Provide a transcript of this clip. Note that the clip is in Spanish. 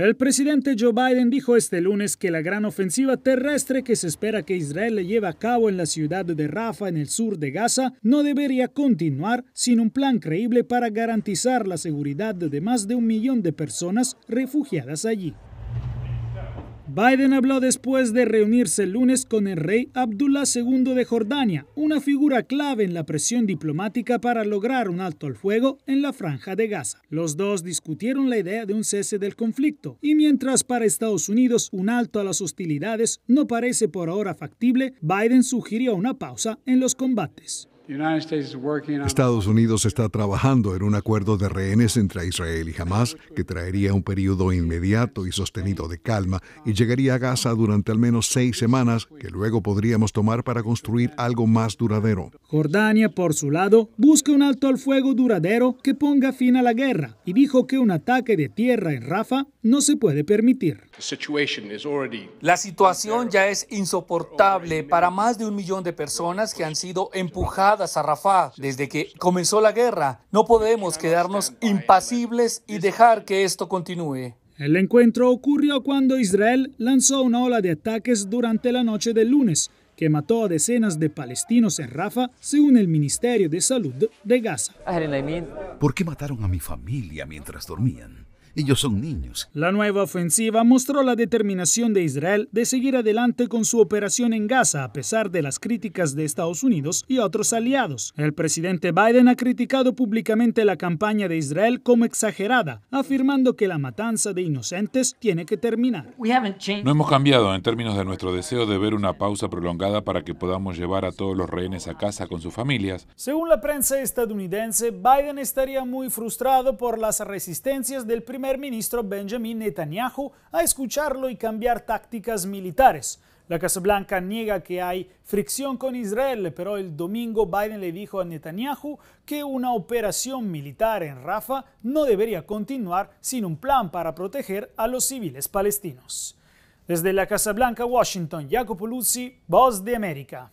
El presidente Joe Biden dijo este lunes que la gran ofensiva terrestre que se espera que Israel lleve a cabo en la ciudad de Rafa, en el sur de Gaza, no debería continuar sin un plan creíble para garantizar la seguridad de más de un millón de personas refugiadas allí. Biden habló después de reunirse el lunes con el rey Abdullah II de Jordania, una figura clave en la presión diplomática para lograr un alto al fuego en la franja de Gaza. Los dos discutieron la idea de un cese del conflicto, y mientras para Estados Unidos un alto a las hostilidades no parece por ahora factible, Biden sugirió una pausa en los combates. Estados Unidos está trabajando en un acuerdo de rehenes entre Israel y Hamas que traería un periodo inmediato y sostenido de calma y llegaría a Gaza durante al menos seis semanas que luego podríamos tomar para construir algo más duradero. Jordania, por su lado, busca un alto al fuego duradero que ponga fin a la guerra y dijo que un ataque de tierra en Rafa no se puede permitir. La situación ya es insoportable para más de un millón de personas que han sido empujadas Rafah desde que comenzó la guerra. No podemos quedarnos impasibles y dejar que esto continúe. El encuentro ocurrió cuando Israel lanzó una ola de ataques durante la noche del lunes, que mató a decenas de palestinos en Rafa, según el Ministerio de Salud de Gaza. ¿Por qué mataron a mi familia mientras dormían? Ellos son niños. La nueva ofensiva mostró la determinación de Israel de seguir adelante con su operación en Gaza a pesar de las críticas de Estados Unidos y otros aliados. El presidente Biden ha criticado públicamente la campaña de Israel como exagerada, afirmando que la matanza de inocentes tiene que terminar. No hemos cambiado en términos de nuestro deseo de ver una pausa prolongada para que podamos llevar a todos los rehenes a casa con sus familias. Según la prensa estadounidense, Biden estaría muy frustrado por las resistencias del primer primer ministro Benjamin Netanyahu a escucharlo y cambiar tácticas militares. La Casa Blanca niega que hay fricción con Israel, pero el domingo Biden le dijo a Netanyahu que una operación militar en Rafa no debería continuar sin un plan para proteger a los civiles palestinos. Desde la Casa Blanca, Washington, Jacopo Luzzi, Voz de América.